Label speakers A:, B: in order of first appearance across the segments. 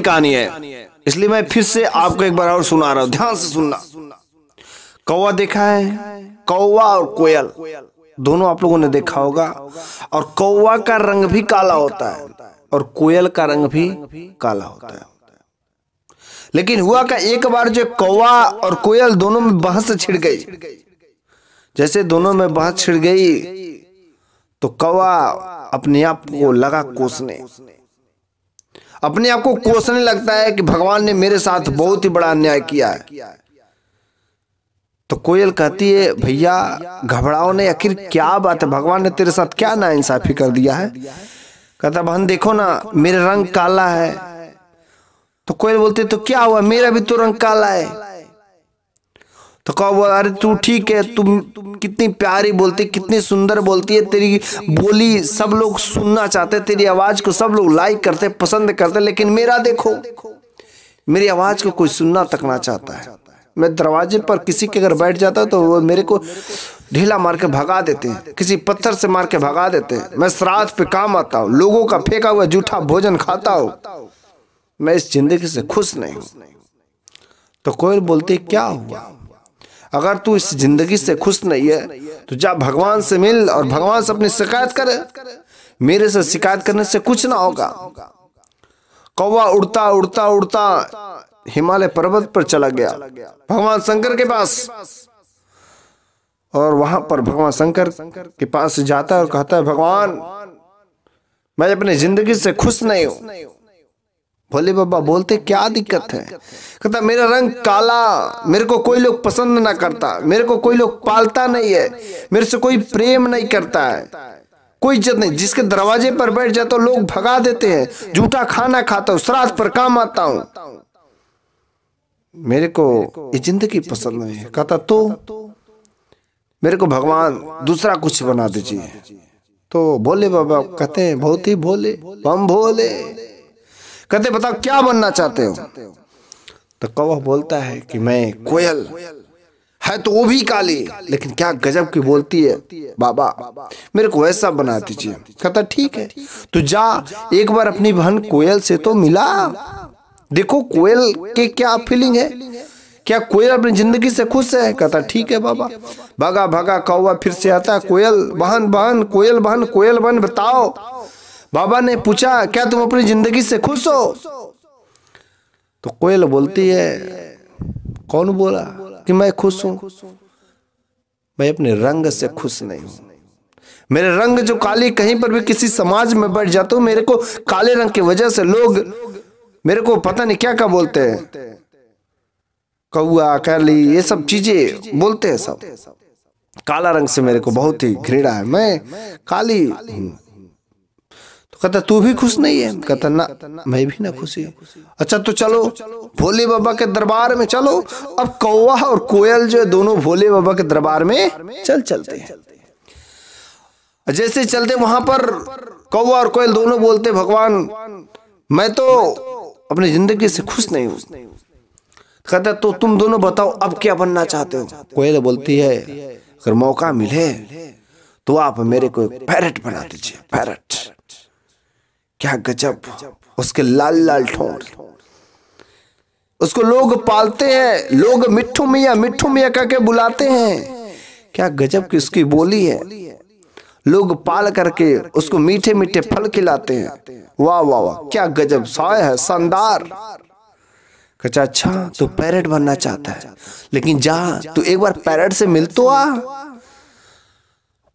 A: कहानी है इसलिए मैं फिर से आपको एक बार और सुना रहा हूँ ध्यान से सुनना कौवा देखा है कौवा और कोयल दोनों आप लोगों ने देखा होगा और कौवा का रंग भी काला होता है और कोयल का रंग भी काला होता है लेकिन हुआ का एक बार जो कौवा और कोयल दोनों में बहस छिड़ गई जैसे दोनों में बहस छिड़ गई तो कौवा अपने आप को लगा कोसने अपने आप को कोसने लगता है कि भगवान ने मेरे साथ बहुत ही बड़ा अन्याय किया है तो कोयल कहती है भैया घबराओ ने आखिर क्या बात है भगवान ने तेरे साथ क्या ना इंसाफी कर दिया है कहता बहन देखो ना मेरा रंग काला है तो कोयल बोलते तो क्या हुआ मेरा भी तो रंग काला है तो कहो वो अरे तू ठीक है तुम कितनी प्यारी बोलती कितनी सुंदर बोलती है तेरी बोली सब लोग सुनना चाहते तेरी आवाज़ को सब लोग लाइक करते पसंद करते लेकिन मेरा देखो मेरी आवाज़ को कोई सुनना तक ना चाहता है मैं दरवाजे पर किसी के अगर बैठ जाता तो वो मेरे को ढीला मार के भगा देते हैं किसी पत्थर से मार के भगा देते हैं मैं श्राद्ध पे काम आता हूँ लोगों का फेंका हुआ जूठा भोजन खाता हूँ मैं इस जिंदगी से खुश नहीं हूँ तो कोयल बोलते क्या हुआ अगर तू इस जिंदगी से खुश नहीं है तो जा भगवान से मिल और भगवान से अपनी शिकायत कर मेरे से शिकायत करने से कुछ ना होगा कौवा उड़ता उड़ता उड़ता हिमालय पर्वत पर चला गया भगवान शंकर के पास और वहां पर भगवान शंकर के पास जाता है और कहता है भगवान मैं अपनी जिंदगी से खुश नहीं हूं भोले बाबा बोलते क्या दिक्कत है कहता मेरा रंग काला मेरे को कोई लोग पसंद ना करता मेरे को कोई लोग पालता नहीं है मेरे से कोई प्रेम नहीं करता है कोई इज्जत नहीं जिसके दरवाजे पर बैठ जाता लोग भगा देते हैं झूठा खाना खाता हूं श्राद्ध पर काम आता हूं मेरे को ये जिंदगी पसंद नहीं है कहता तो मेरे को भगवान दूसरा कुछ बना दीजिए तो भोले बाबा कहते हैं बहुत ही भोले हम भोले कहते बताओ क्या बनना चाहते हो तो कौह बोलता है कि मैं कोयल है तो वो भी काली लेकिन क्या गजब की बोलती है बाबा मेरे को ऐसा बना दीजिए कहता ठीक है तो जा एक बार अपनी बहन कोयल से तो मिला देखो कोयल के क्या फीलिंग है क्या कोयल अपनी जिंदगी से खुश है कहता ठीक है बाबा भागा भागा कौवा फिर से आता कोयल बहन बहन कोयल बहन कोयल बहन बताओ बाबा ने पूछा क्या तुम अपनी जिंदगी से खुश हो तो कोयल बोलती है कौन बोला कि मैं खुश हूं मैं अपने रंग से खुश नहीं हूं मेरे रंग जो काली कहीं पर भी किसी समाज में बैठ जाता हूं मेरे को काले रंग की वजह से लोग मेरे को पता नहीं क्या क्या बोलते हैं कौआ कैली ये सब चीजें बोलते हैं सब काला रंग से मेरे को बहुत ही घृणा है मैं काली हूं तो कहता तू भी खुश नहीं है कहता ना मैं भी ना खुशी अच्छा तो चलो भोले बाबा के दरबार में चलो अब कौवा और कोयल जो है दोनों भोले बाबा के दरबार में चल चलते हैं जैसे चलते वहां पर कौवा और कोयल दोनों बोलते भगवान मैं तो अपनी जिंदगी से खुश नहीं हूं कहता तो तुम दोनों बताओ अब क्या बनना चाहते हो कोयल बोलती है अगर मौका मिले तो आप मेरे को पैरट बना दीजिए पैरट क्या गजब उसके लाल लाल ठोंठ उसको लोग पालते हैं लोग मिठू मिया मिठू मिया करके बुलाते हैं क्या गजब की उसकी बोली है लोग पाल करके उसको मीठे मीठे फल खिलाते हैं वाह वाह वाह क्या गजब साय है शानदार कचा अच्छा तू तो पैरट बनना चाहता है लेकिन जा तू एक बार पैरट से मिल तो आ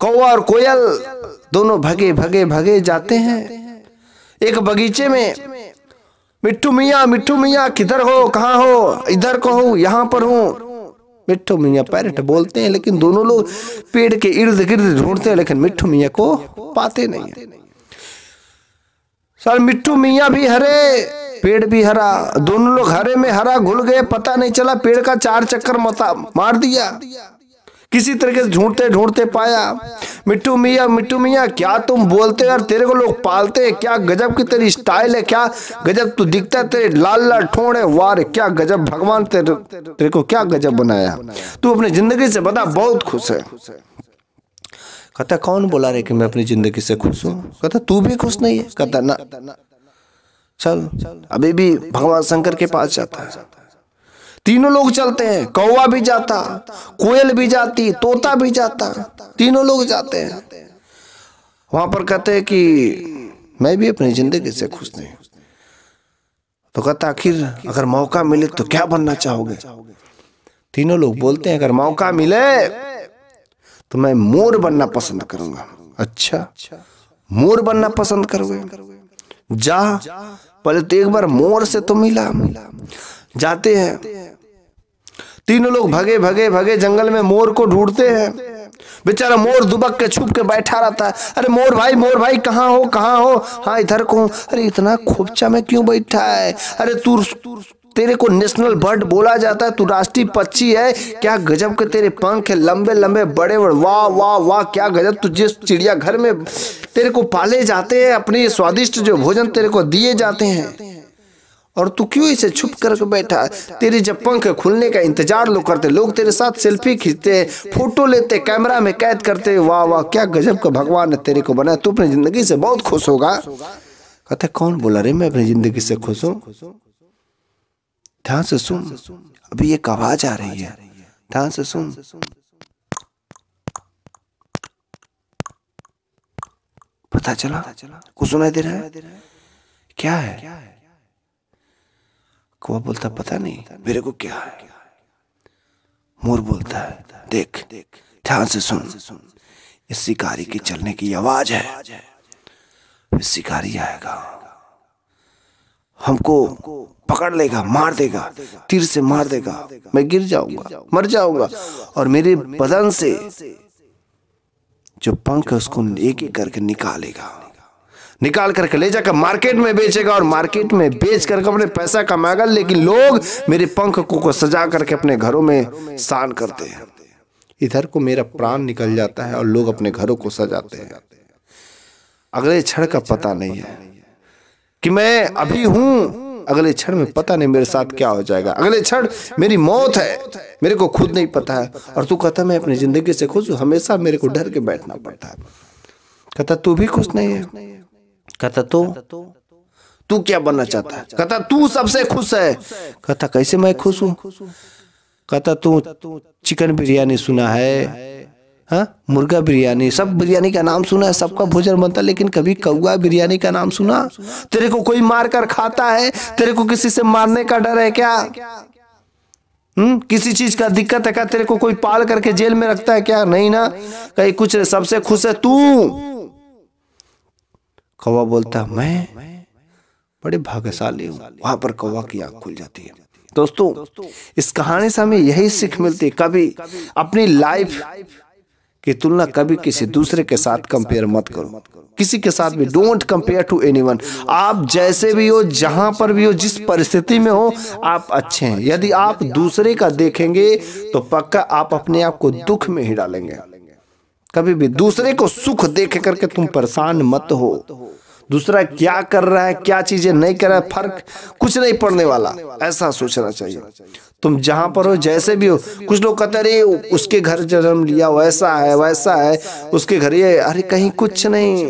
A: कौआ और कोयल दोनों भगे भगे भगे जाते हैं एक बगीचे में मिट्टू मियाँ मिट्टू मियाँ किधर हो कहाँ हो इधर को हो यहाँ पर हूँ मिट्टू मियाँ पैरट बोलते हैं लेकिन दोनों लोग पेड़ के इर्द गिर्द ढूंढते हैं लेकिन मिट्टू मियाँ को पाते नहीं सर मिट्टू मियाँ भी हरे पेड़ भी हरा दोनों लोग हरे में हरा घुल गए पता नहीं चला पेड़ का चार चक्कर मार दिया किसी तरीके से ढूंढते ढूंढते पाया मिट्टू मिया मिट्टू मिया क्या तुम बोलते यार तेरे को लोग पालते हैं क्या गजब की तेरी स्टाइल है क्या गजब तू दिखता तेरे लाल लाल ठोड़ है वार क्या गजब भगवान तेरे तेरे को क्या गजब बनाया तू अपनी जिंदगी से बता बहुत खुश है कहता कौन बोला रे कि मैं अपनी जिंदगी से खुश हूँ कहता तू भी खुश नहीं है कहता ना चल अभी भी भगवान शंकर के पास जाता है तीनों लोग चलते हैं कौवा भी जाता कोयल भी जाती तोता भी जाता तीनों लोग जाते हैं वहां पर कहते हैं कि मैं भी अपनी जिंदगी से खुश नहीं तो कहता आखिर अगर मौका मिले तो क्या बनना चाहोगे तीनों लोग बोलते हैं अगर मौका मिले तो मैं मोर बनना पसंद करूंगा अच्छा मोर बनना पसंद करोगे जा पहले तो एक बार मोर से तो मिला जाते हैं तीनों लोग भगे भगे भगे जंगल में मोर को ढूंढते हैं बेचारा मोर दुबक के छुप के बैठा रहता है अरे मोर भाई मोर भाई कहाँ हो कहाँ हो हाँ इधर को अरे इतना खोपचा में क्यों बैठा है अरे तू तेरे को नेशनल बर्ड बोला जाता है तू राष्ट्रीय पक्षी है क्या गजब के तेरे पंख है लंबे लंबे बड़े बड़े वाह वाह वाह क्या गजब तू जिस चिड़ियाघर में तेरे को पाले जाते हैं अपने स्वादिष्ट जो भोजन तेरे को दिए जाते हैं और तू क्यों इसे छुप कर बैठा तेरी जब पंख खुलने का इंतजार लोग करते लोग तेरे साथ सेल्फी खींचते फोटो लेते कैमरा में कैद करते वाह वाह क्या गजब का भगवान ने तेरे को बनाया तू अपनी जिंदगी से बहुत खुश होगा कहते कौन बोला रे मैं अपनी जिंदगी से खुश हूँ ध्यान से सुन अभी एक आवाज आ रही है ध्यान से सुन पता चला कुछ सुनाई दे रहा है क्या है कौआ बोलता पता नहीं मेरे को क्या है मोर बोलता है देख ध्यान से सुन इस शिकारी के चलने की आवाज है शिकारी आएगा हमको पकड़ लेगा मार देगा तीर से मार देगा मैं गिर जाऊंगा मर जाऊंगा और मेरे बदन से जो पंख है उसको एक एक करके निकालेगा निकाल करके ले जाकर मार्केट में बेचेगा और मार्केट में बेच करके अपने पैसा कमाएगा लेकिन लोग मेरे पंख को, को सजा करके अपने घरों में शान करते हैं इधर को मेरा प्राण निकल जाता है और लोग अपने घरों को सजाते हैं अगले क्षण का पता नहीं है कि मैं अभी हूं अगले क्षण में पता नहीं मेरे साथ क्या हो जाएगा अगले क्षण मेरी मौत है मेरे को खुद नहीं पता है और तू कहता मैं अपनी जिंदगी से खुश हूँ हमेशा मेरे को डर के बैठना पड़ता है कहता तू भी खुश नहीं है कहता तो तू क्या बनना चाहता है कहता तू सबसे खुश है कहता कैसे मैं खुश हूँ कहता तू चिकन बिरयानी सुना है हाँ मुर्गा बिरयानी सब बिरयानी का नाम सुना है सबका भोजन बनता है लेकिन कभी कौआ बिरयानी का नाम सुना तेरे को कोई मार कर खाता है तेरे को किसी से मारने का डर है क्या हम्म किसी चीज का दिक्कत है क्या तेरे को कोई पाल करके जेल में रखता है क्या नहीं ना कहीं कुछ सबसे खुश है तू कौवा बोलता मैं बड़े भाग्यशाली हूँ वहां पर कौवा की आंख खुल जाती है दोस्तों इस कहानी से हमें यही सीख मिलती है कभी अपनी लाइफ की तुलना कभी किसी दूसरे के साथ कंपेयर मत करो किसी के साथ भी डोंट कंपेयर टू एनीवन आप जैसे भी हो जहां पर भी हो जिस परिस्थिति में हो आप अच्छे हैं यदि आप दूसरे का देखेंगे तो पक्का आप अपने आप को दुख में ही डालेंगे कभी भी दूसरे को सुख देख करके तुम परेशान मत हो दूसरा क्या कर रहा है क्या चीजें नहीं कर रहा है फर्क कुछ नहीं पड़ने वाला ऐसा सोचना चाहिए तुम जहां पर हो जैसे भी हो कुछ लोग कहते अरे उसके घर जन्म लिया वैसा है वैसा है उसके घर ये अरे कहीं कुछ नहीं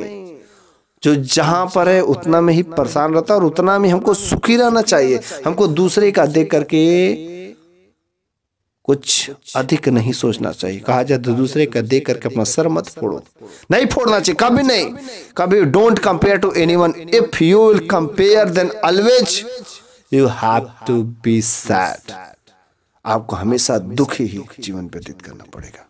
A: जो जहां पर है उतना में ही परेशान रहता है और उतना में हमको सुखी रहना चाहिए हमको दूसरे का देख करके कुछ अधिक नहीं सोचना चाहिए कहा तो दूसरे का देख करके अपना सर मत फोड़ो नहीं फोड़ना चाहिए कभी नहीं कभी don't compare to anyone if you will compare then always you have to be sad आपको हमेशा दुखी ही जीवन व्यतीत करना पड़ेगा